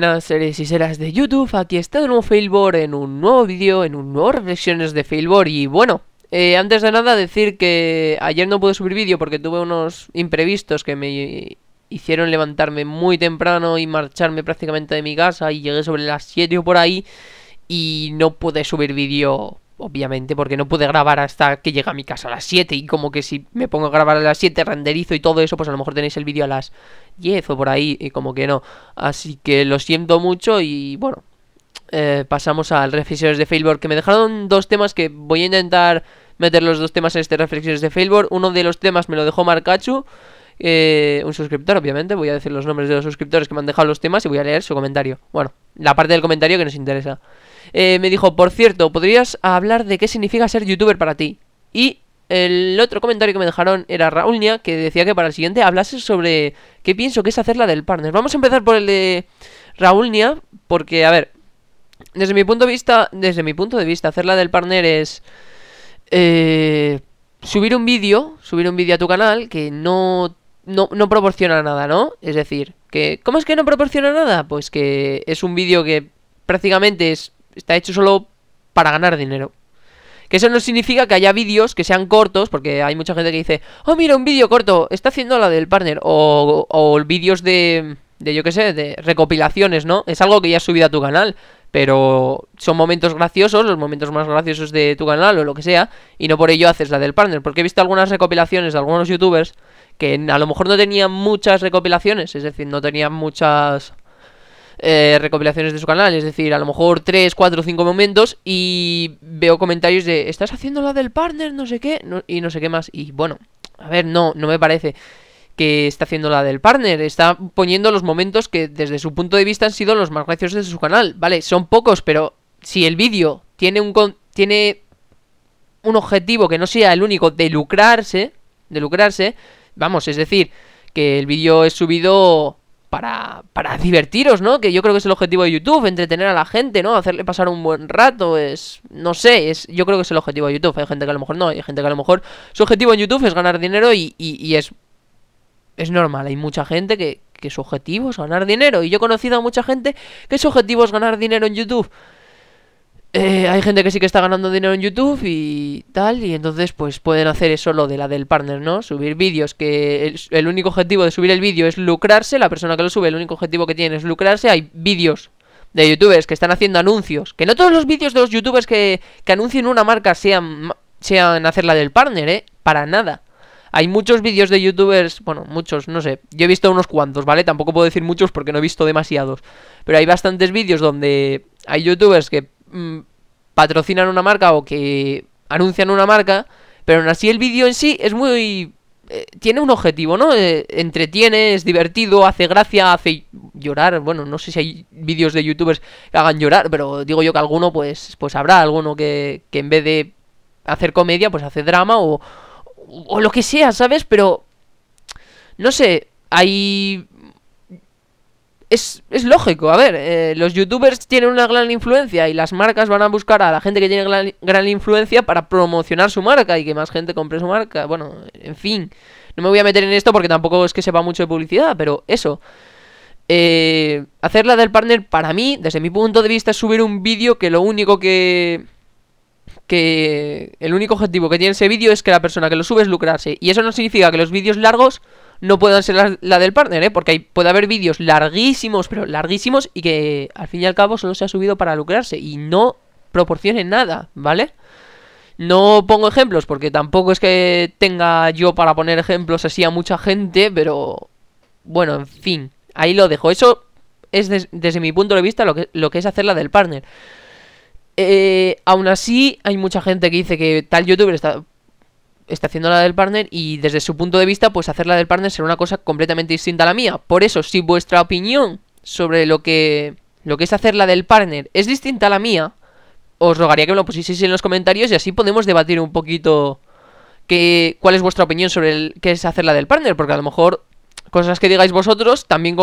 buenas seres y seras de YouTube, aquí está de nuevo Failboard en un nuevo vídeo, en un nuevo Reflexiones de Failboard y bueno, eh, antes de nada decir que ayer no pude subir vídeo porque tuve unos imprevistos que me hicieron levantarme muy temprano y marcharme prácticamente de mi casa y llegué sobre las 7 o por ahí y no pude subir vídeo obviamente, porque no pude grabar hasta que llega a mi casa a las 7 y como que si me pongo a grabar a las 7, renderizo y todo eso, pues a lo mejor tenéis el vídeo a las 10 o por ahí, y como que no. Así que lo siento mucho y bueno, eh, pasamos al Reflexiones de Failboard, que me dejaron dos temas que voy a intentar meter los dos temas en este Reflexiones de Failboard. Uno de los temas me lo dejó Marcachu. Eh, un suscriptor, obviamente. Voy a decir los nombres de los suscriptores que me han dejado los temas y voy a leer su comentario. Bueno, la parte del comentario que nos interesa. Eh, me dijo, por cierto, ¿podrías hablar de qué significa ser youtuber para ti? Y el otro comentario que me dejaron era Raúlnia que decía que para el siguiente hablase sobre qué pienso que es hacer la del partner. Vamos a empezar por el de Raúlnia porque, a ver, desde mi punto de vista, desde mi punto de vista, hacer la del partner es... Eh, subir un vídeo, subir un vídeo a tu canal que no, no, no, proporciona nada, ¿no? Es decir, que ¿cómo es que no proporciona nada? Pues que es un vídeo que prácticamente es Está hecho solo para ganar dinero. Que eso no significa que haya vídeos que sean cortos, porque hay mucha gente que dice, oh, mira, un vídeo corto, está haciendo la del partner, o, o vídeos de, de, yo qué sé, de recopilaciones, ¿no? Es algo que ya has subido a tu canal, pero son momentos graciosos, los momentos más graciosos de tu canal o lo que sea, y no por ello haces la del partner, porque he visto algunas recopilaciones de algunos youtubers que a lo mejor no tenían muchas recopilaciones, es decir, no tenían muchas eh, recopilaciones de su canal, es decir, a lo mejor 3, 4, 5 momentos y veo comentarios de, estás haciendo la del partner, no sé qué, y no sé qué más. Y bueno, a ver, no, no me parece que está haciendo la del partner, está poniendo los momentos que desde su punto de vista han sido los más graciosos de su canal, ¿vale? Son pocos, pero si el vídeo tiene un, con tiene un objetivo que no sea el único de lucrarse, de lucrarse, vamos, es decir, que el vídeo es subido para, para divertiros, ¿no? Que yo creo que es el objetivo de YouTube, entretener a la gente, ¿no? Hacerle pasar un buen rato, es... no sé, es yo creo que es el objetivo de YouTube. Hay gente que a lo mejor no, hay gente que a lo mejor su objetivo en YouTube es ganar dinero y, y, es... Es normal, hay mucha gente que, que su objetivo es ganar dinero. Y yo he conocido a mucha gente que su objetivo es ganar dinero en YouTube. Eh, hay gente que sí que está ganando dinero en YouTube y tal, y entonces pues pueden hacer eso lo de la del partner, ¿no? Subir vídeos, que el, único objetivo de subir el vídeo es lucrarse, la persona que lo sube, el único objetivo que tiene es lucrarse, hay vídeos de youtubers que están haciendo anuncios, que no todos los vídeos de los youtubers que, que anuncien una marca sean, sean hacer la del partner, ¿eh? Para nada. Hay muchos vídeos de youtubers, bueno, muchos, no sé, yo he visto unos cuantos, ¿vale? Tampoco puedo decir muchos porque no he visto demasiados, pero hay bastantes vídeos donde hay youtubers que Mm, patrocinan una marca o que anuncian una marca, pero aún así el vídeo en sí es muy... Eh, tiene un objetivo, ¿no? Eh, entretiene, es divertido, hace gracia, hace llorar. Bueno, no sé si hay vídeos de youtubers que hagan llorar, pero digo yo que alguno pues, pues habrá, alguno que, que en vez de hacer comedia pues hace drama o, o lo que sea, ¿sabes? Pero... No sé, hay es, es lógico, a ver, eh, los youtubers tienen una gran influencia y las marcas van a buscar a la gente que tiene gran, influencia para promocionar su marca y que más gente compre su marca. Bueno, en fin, no me voy a meter en esto porque tampoco es que sepa mucho de publicidad, pero eso. Eh, hacerla del partner para mí, desde mi punto de vista, es subir un vídeo que lo único que... que el único objetivo que tiene ese vídeo es que la persona que lo sube es lucrarse. Y eso no significa que los vídeos largos no puedan ser la, del partner, ¿eh? Porque puede haber vídeos larguísimos, pero larguísimos, y que al fin y al cabo solo se ha subido para lucrarse y no proporcionen nada, ¿vale? No pongo ejemplos porque tampoco es que tenga yo para poner ejemplos así a mucha gente, pero bueno, en fin, ahí lo dejo. Eso es desde mi punto de vista lo que, es hacer la del partner. Eh, aún así, hay mucha gente que dice que tal youtuber está está haciendo la del partner y desde su punto de vista, pues hacer la del partner será una cosa completamente distinta a la mía. Por eso, si vuestra opinión sobre lo que, lo que es hacer la del partner es distinta a la mía, os rogaría que me lo pusieseis en los comentarios y así podemos debatir un poquito que, cuál es vuestra opinión sobre el, qué es hacer la del partner, porque a lo mejor cosas que digáis vosotros también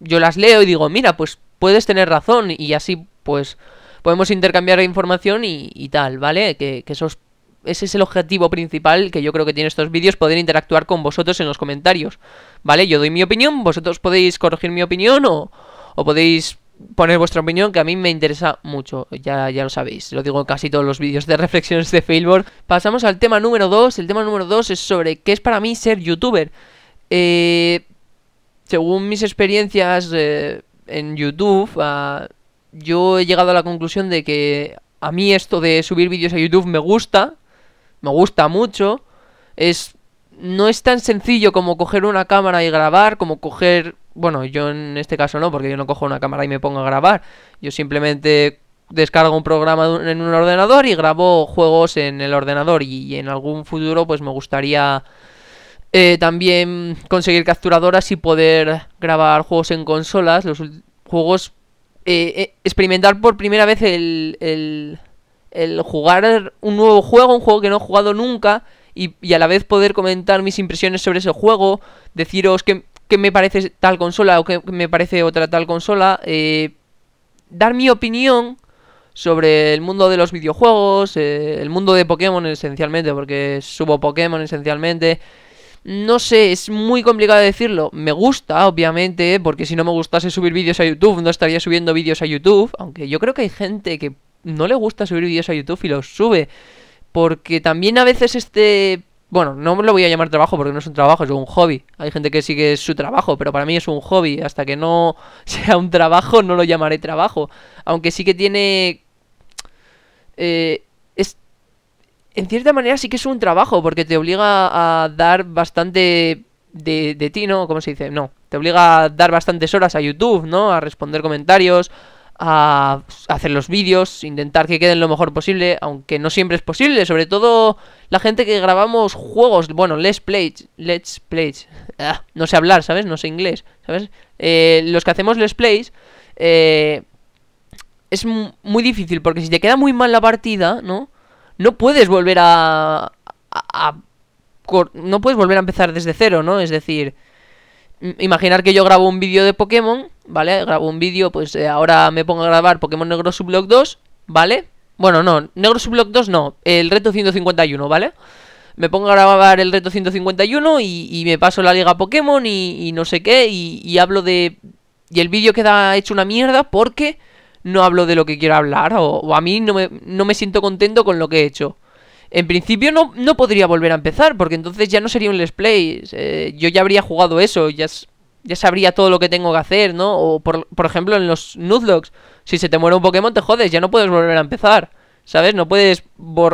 yo las leo y digo, mira, pues puedes tener razón y así pues podemos intercambiar información y, tal, ¿vale? Que, que eso os ese es el objetivo principal que yo creo que tiene estos vídeos, poder interactuar con vosotros en los comentarios, ¿vale? Yo doy mi opinión, vosotros podéis corregir mi opinión o, podéis poner vuestra opinión que a mí me interesa mucho, ya, ya lo sabéis, lo digo en casi todos los vídeos de reflexiones de Failboard. Pasamos al tema número 2, el tema número 2 es sobre qué es para mí ser youtuber. Eh, según mis experiencias eh, en YouTube, ah, yo he llegado a la conclusión de que a mí esto de subir vídeos a YouTube me gusta, me gusta mucho. Es no es tan sencillo como coger una cámara y grabar, como coger, bueno, yo en este caso no, porque yo no cojo una cámara y me pongo a grabar. Yo simplemente descargo un programa en un ordenador y grabo juegos en el ordenador y, en algún futuro pues me gustaría eh, también conseguir capturadoras y poder grabar juegos en consolas, los juegos eh, eh, experimentar por primera vez el, el jugar un nuevo juego, un juego que no he jugado nunca, y, a la vez poder comentar mis impresiones sobre ese juego, deciros que, me parece tal consola o que, me parece otra tal consola, eh, dar mi opinión sobre el mundo de los videojuegos, eh, el mundo de Pokémon esencialmente, porque subo Pokémon esencialmente. No sé, es muy complicado decirlo. Me gusta, obviamente, porque si no me gustase subir vídeos a YouTube, no estaría subiendo vídeos a YouTube. Aunque yo creo que hay gente que no le gusta subir vídeos a YouTube y los sube. Porque también a veces este... Bueno, no lo voy a llamar trabajo porque no es un trabajo, es un hobby. Hay gente que sí que es su trabajo, pero para mí es un hobby. Hasta que no sea un trabajo, no lo llamaré trabajo. Aunque sí que tiene... Eh, es... En cierta manera sí que es un trabajo porque te obliga a dar bastante de, de ti, ¿no? ¿Cómo se dice? No, te obliga a dar bastantes horas a YouTube, ¿no? A responder comentarios, a hacer los vídeos, intentar que queden lo mejor posible, aunque no siempre es posible, sobre todo la gente que grabamos juegos, bueno, let's play, let's play, ah, no sé hablar, ¿sabes? No sé inglés, ¿sabes? Eh, los que hacemos let's plays, eh, es muy difícil, porque si te queda muy mal la partida, ¿no? No puedes volver a, a no puedes volver a empezar desde cero, ¿no? Es decir, imaginar que yo grabo un vídeo de Pokémon ¿vale? Grabo un vídeo, pues eh, ahora me pongo a grabar Pokémon Negro Sublock 2, ¿vale? Bueno, no, Negro Sublock 2 no, el reto 151, ¿vale? Me pongo a grabar el reto 151 y, me paso la liga Pokémon y, no sé qué, y, hablo de... Y el vídeo queda hecho una mierda porque no hablo de lo que quiero hablar o, a mí no me, no me, siento contento con lo que he hecho. En principio no, no podría volver a empezar porque entonces ya no sería un let's play. Eh, yo ya habría jugado eso, ya es, ya sabría todo lo que tengo que hacer, ¿no? O por, ejemplo en los Nuzlocks, si se te muere un Pokémon te jodes, ya no puedes volver a empezar, ¿sabes? No puedes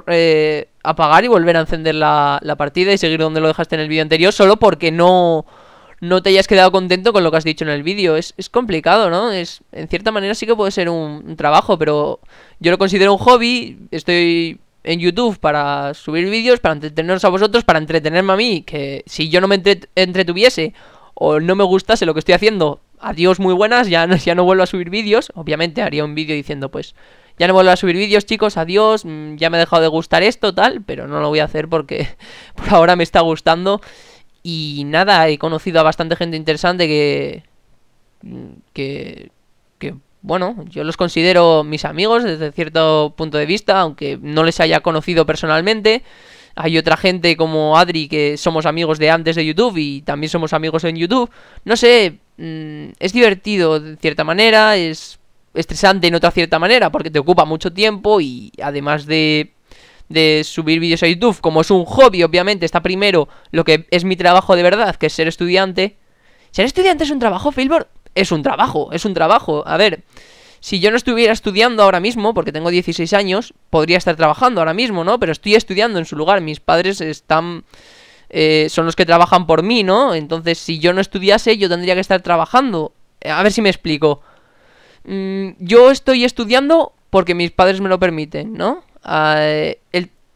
eh, apagar y volver a encender la, partida y seguir donde lo dejaste en el vídeo anterior solo porque no, te hayas quedado contento con lo que has dicho en el vídeo. Es, complicado, ¿no? Es, en cierta manera sí que puede ser un, trabajo, pero yo lo considero un hobby, estoy en YouTube para subir vídeos, para entreteneros a vosotros, para entretenerme a mí, que si yo no me entretuviese o no me gustase lo que estoy haciendo, adiós muy buenas, ya no, ya no vuelvo a subir vídeos, obviamente haría un vídeo diciendo pues ya no vuelvo a subir vídeos chicos, adiós, mm, ya me he dejado de gustar esto tal, pero no lo voy a hacer porque por ahora me está gustando y nada, he conocido a bastante gente interesante que mm, que que bueno, yo los considero mis amigos desde cierto punto de vista, aunque no les haya conocido personalmente. Hay otra gente como Adri que somos amigos de antes de YouTube y también somos amigos en YouTube. No sé, mm, es divertido de cierta manera, es estresante en otra cierta manera porque te ocupa mucho tiempo y además de de subir vídeos a YouTube, como es un hobby, obviamente, está primero lo que es mi trabajo de verdad, que es ser estudiante. ¿Ser estudiante es un trabajo, Filbor? Es un trabajo, es un trabajo. A ver, si yo no estuviera estudiando ahora mismo, porque tengo 16 años, podría estar trabajando ahora mismo, ¿no? Pero estoy estudiando en su lugar, mis padres están... Eh, son los que trabajan por mí, ¿no? Entonces, si yo no estudiase, yo tendría que estar trabajando. A ver si me explico. Mm, yo estoy estudiando porque mis padres me lo permiten, ¿no? Ah,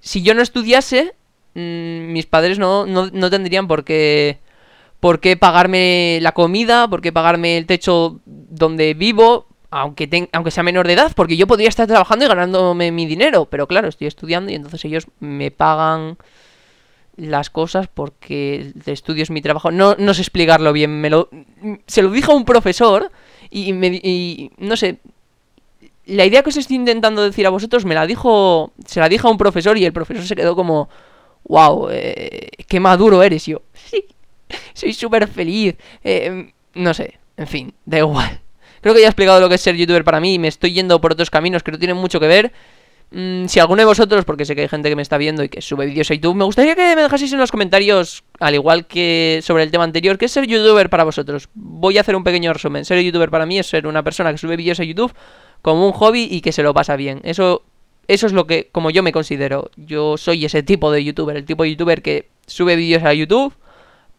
si yo no estudiase, mm, mis padres no, no, tendrían por qué, por qué pagarme la comida, por qué pagarme el techo donde vivo, aunque, tenga aunque sea menor de edad, porque yo podría estar trabajando y ganándome mi dinero, pero claro, estoy estudiando y entonces ellos me pagan las cosas porque el estudio es mi trabajo. No, no sé explicarlo bien, me lo, se lo dijo un profesor y, me, y no sé, la idea que os estoy intentando decir a vosotros me la dijo, se la dijo a un profesor y el profesor se quedó como, wow, eh, qué maduro eres yo. Sí, soy súper feliz. Eh, no sé, en fin, da igual. Creo que ya he explicado lo que es ser youtuber para mí y me estoy yendo por otros caminos que no tienen mucho que ver. Mm, si alguno de vosotros, porque sé que hay gente que me está viendo y que sube vídeos a YouTube, me gustaría que me dejaseis en los comentarios, al igual que sobre el tema anterior, ¿qué es ser youtuber para vosotros? Voy a hacer un pequeño resumen. Ser youtuber para mí es ser una persona que sube vídeos a YouTube como un hobby y que se lo pasa bien. Eso, eso es lo que, como yo me considero. Yo soy ese tipo de youtuber, el tipo de youtuber que sube vídeos a YouTube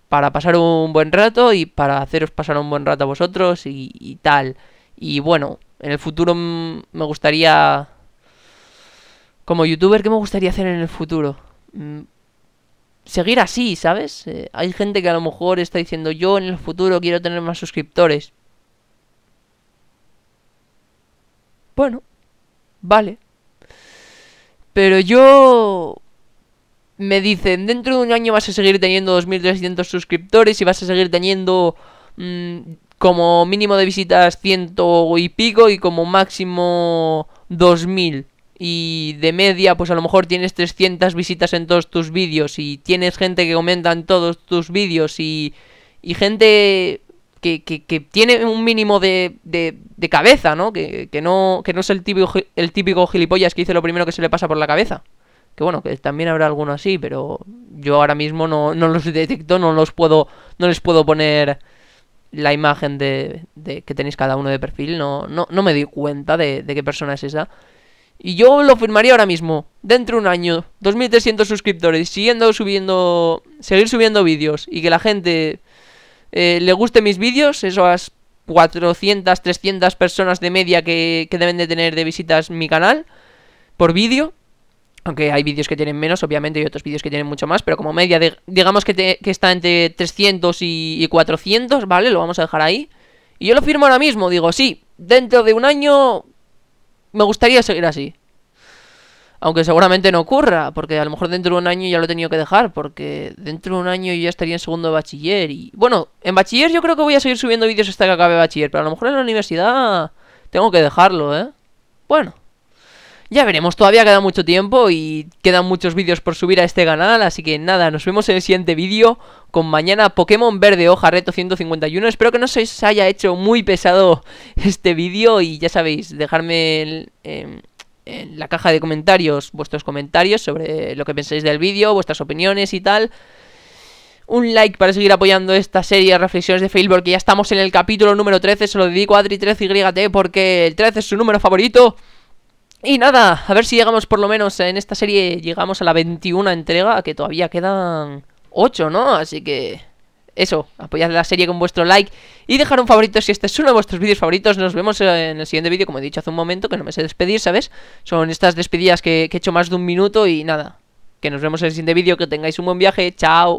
para pasar un buen rato y para haceros pasar un buen rato a vosotros y, tal. Y bueno, en el futuro me gustaría... Como youtuber, ¿qué me gustaría hacer en el futuro? Mm, seguir así, ¿sabes? Eh, hay gente que a lo mejor está diciendo yo en el futuro quiero tener más suscriptores. Bueno, vale. Pero yo me dicen, dentro de un año vas a seguir teniendo 2.300 suscriptores y vas a seguir teniendo mm, como mínimo de visitas ciento y pico y como máximo 2.000. Y de media, pues a lo mejor tienes 300 visitas en todos tus vídeos y tienes gente que comenta en todos tus vídeos y, y gente que, que, tiene un mínimo de, de, de cabeza, ¿no? Que, que, ¿no? que no es el típico, el típico gilipollas que dice lo primero que se le pasa por la cabeza que bueno, que también habrá alguno así, pero yo ahora mismo no, los detecto, no los puedo, no les puedo poner la imagen de, que tenéis cada uno de perfil, no, no, me di cuenta de, qué persona es esa. Y yo lo firmaría ahora mismo, dentro de un año, 2.300 suscriptores, siguiendo subiendo, seguir subiendo vídeos y que la gente eh, le guste mis vídeos, esas 400, 300 personas de media que, que deben de tener de visitas mi canal por vídeo, aunque hay vídeos que tienen menos, obviamente, y otros vídeos que tienen mucho más, pero como media, de, digamos que, está entre 300 y, 400, ¿vale? Lo vamos a dejar ahí. Y yo lo firmo ahora mismo, digo, sí, dentro de un año me gustaría seguir así. Aunque seguramente no ocurra, porque a lo mejor dentro de un año ya lo he tenido que dejar, porque dentro de un año yo ya estaría en segundo de bachiller y... Bueno, en bachiller yo creo que voy a seguir subiendo vídeos hasta que acabe bachiller, pero a lo mejor en la universidad tengo que dejarlo, ¿eh? Bueno. Ya veremos, todavía queda mucho tiempo y quedan muchos vídeos por subir a este canal, así que nada, nos vemos en el siguiente vídeo con mañana Pokémon Verde Hoja Reto 151. Espero que no se os haya hecho muy pesado este vídeo y ya sabéis, dejarme em, en la caja de comentarios vuestros comentarios sobre lo que pensáis del vídeo, vuestras opiniones y tal un like para seguir apoyando esta serie de reflexiones de Fail que ya estamos en el capítulo número 13, se lo dedico a Adri 13YT porque el 13 es su número favorito. Y nada, a ver si llegamos por lo menos en esta serie, llegamos a la 21 entrega, que todavía quedan 8, ¿no? Así que eso, apoyad la serie con vuestro like y dejar un favorito si este es uno de vuestros vídeos favoritos. Nos vemos en el siguiente vídeo, como he dicho hace un momento, que no me sé despedir, ¿sabes? Son estas despedidas que, que he hecho más de un minuto y nada. Que nos vemos en el siguiente vídeo, que tengáis un buen viaje, chao.